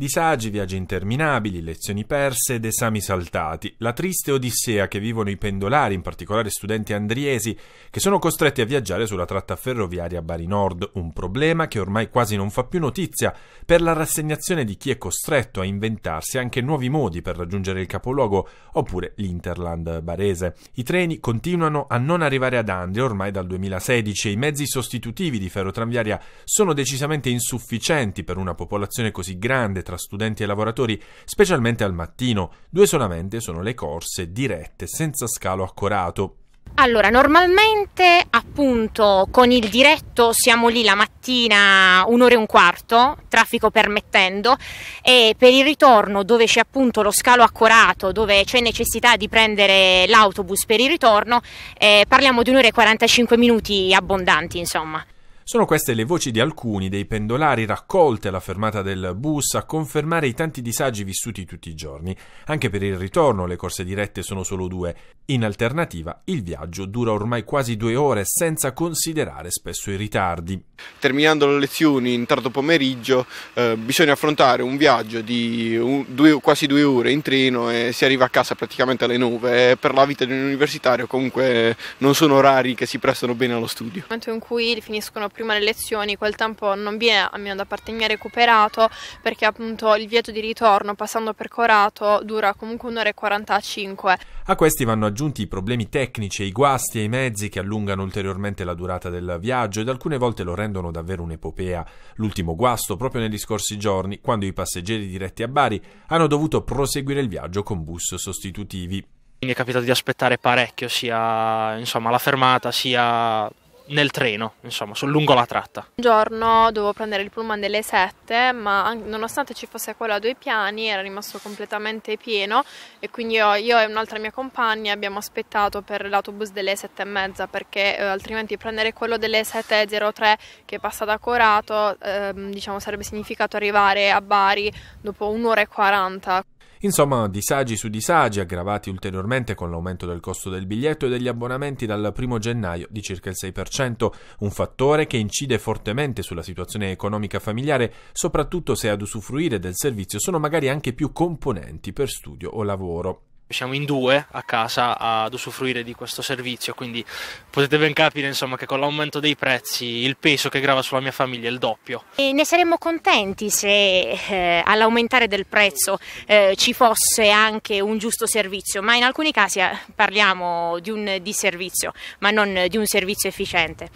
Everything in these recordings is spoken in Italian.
Disagi, viaggi interminabili, lezioni perse ed esami saltati, la triste odissea che vivono i pendolari, in particolare studenti andriesi, che sono costretti a viaggiare sulla tratta ferroviaria Bari Nord, un problema che ormai quasi non fa più notizia per la rassegnazione di chi è costretto a inventarsi anche nuovi modi per raggiungere il capoluogo oppure l'Interland barese. I treni continuano a non arrivare ad Andria ormai dal 2016 e i mezzi sostitutivi di ferrotranviaria sono decisamente insufficienti per una popolazione così grande tra studenti e lavoratori, specialmente al mattino. Due solamente sono le corse dirette senza scalo accorato, allora, normalmente appunto con il diretto siamo lì la mattina un'ora e un quarto, traffico permettendo, e per il ritorno dove c'è appunto lo scalo accorato, dove c'è necessità di prendere l'autobus per il ritorno, eh, parliamo di un'ora e 45 minuti abbondanti, insomma. Sono queste le voci di alcuni dei pendolari raccolte alla fermata del bus a confermare i tanti disagi vissuti tutti i giorni. Anche per il ritorno le corse dirette sono solo due. In alternativa il viaggio dura ormai quasi due ore senza considerare spesso i ritardi. Terminando le lezioni in tardo pomeriggio eh, bisogna affrontare un viaggio di un, due, quasi due ore in treno e si arriva a casa praticamente alle nove. Eh, per la vita di un universitario comunque non sono orari che si prestano bene allo studio. Il momento in cui finiscono prima le lezioni quel tempo non viene, almeno da parte mia, recuperato perché appunto il vieto di ritorno passando per Corato dura comunque un'ora e 45. A questi vanno aggiunti i problemi tecnici, i guasti e i mezzi che allungano ulteriormente la durata del viaggio ed alcune volte lo rendono davvero un'epopea. L'ultimo guasto proprio negli scorsi giorni, quando i passeggeri diretti a Bari hanno dovuto proseguire il viaggio con bus sostitutivi. Mi è capitato di aspettare parecchio, sia insomma, la fermata, sia nel treno, insomma, sul lungo la tratta. Un giorno dovevo prendere il pullman delle 7, ma nonostante ci fosse quello a due piani era rimasto completamente pieno e quindi io, io e un'altra mia compagna abbiamo aspettato per l'autobus delle 7 e mezza perché eh, altrimenti prendere quello delle 7.03 che passa da Corato eh, diciamo sarebbe significato arrivare a Bari dopo un'ora e 40. Insomma, disagi su disagi aggravati ulteriormente con l'aumento del costo del biglietto e degli abbonamenti dal 1 gennaio di circa il 6%, un fattore che incide fortemente sulla situazione economica familiare, soprattutto se ad usufruire del servizio sono magari anche più componenti per studio o lavoro siamo in due a casa ad usufruire di questo servizio, quindi potete ben capire insomma, che con l'aumento dei prezzi il peso che grava sulla mia famiglia è il doppio. E ne saremmo contenti se eh, all'aumentare del prezzo eh, ci fosse anche un giusto servizio, ma in alcuni casi eh, parliamo di un disservizio, ma non di un servizio efficiente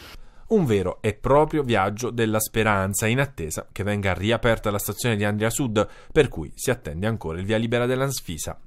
un vero e proprio viaggio della speranza in attesa che venga riaperta la stazione di Andria Sud, per cui si attende ancora il via libera dell'Ansfisa.